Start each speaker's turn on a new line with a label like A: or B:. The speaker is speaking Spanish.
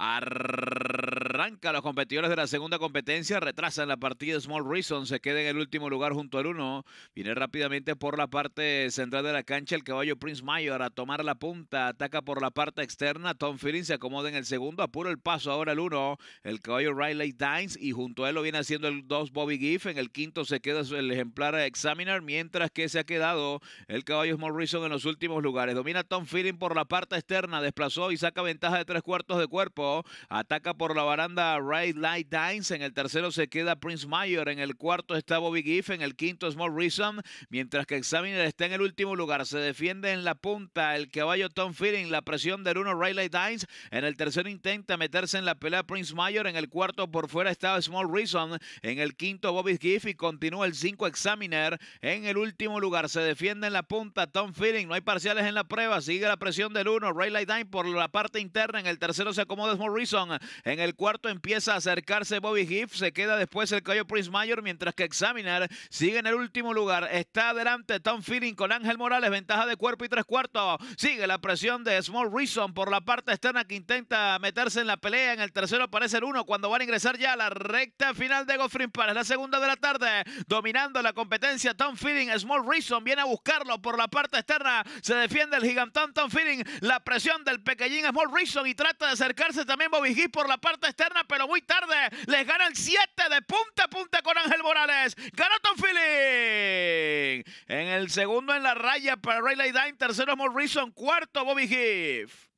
A: Arr... Arranca los competidores de la segunda competencia, retrasan la partida Small Reason, se queda en el último lugar junto al uno. Viene rápidamente por la parte central de la cancha el caballo Prince Mayor a tomar la punta, ataca por la parte externa, Tom Feeling se acomoda en el segundo, apura el paso ahora el uno, el caballo Riley Dines y junto a él lo viene haciendo el 2 Bobby Giff, en el quinto se queda el ejemplar examinar mientras que se ha quedado el caballo Small Reason en los últimos lugares. Domina Tom Feeling por la parte externa, desplazó y saca ventaja de tres cuartos de cuerpo, ataca por la baranda Ray Light Dines. En el tercero se queda Prince Mayer. En el cuarto está Bobby Giff. En el quinto Small Reason. Mientras que Examiner está en el último lugar. Se defiende en la punta el caballo Tom Feeling. La presión del uno Ray Light Dines. En el tercero intenta meterse en la pelea Prince Mayer. En el cuarto por fuera está Small Reason. En el quinto Bobby Giff. Y continúa el cinco Examiner. En el último lugar se defiende en la punta Tom Feeling. No hay parciales en la prueba. Sigue la presión del uno Ray Light Dines por la parte interna. En el tercero se acomoda Small Reason. En el cuarto empieza a acercarse Bobby Giff, se queda después el caballo Prince Mayor, mientras que Examiner sigue en el último lugar. Está adelante Tom Feeling con Ángel Morales, ventaja de cuerpo y tres cuartos. Sigue la presión de Small Reason por la parte externa que intenta meterse en la pelea. En el tercero aparece el uno cuando van a ingresar ya a la recta final de Goffrin Para La segunda de la tarde, dominando la competencia Tom Feeling. Small Reason viene a buscarlo por la parte externa. Se defiende el gigantón Tom Feeling. La presión del pequeñín Small Reason y trata de acercarse también Bobby Giff por la parte externa pero muy tarde. Les gana el 7 de punta a punta con Ángel Morales. ¡Ganó Tom Feeling. En el segundo en la raya para Rayleigh Dine. Tercero Morrison. Cuarto Bobby Heath.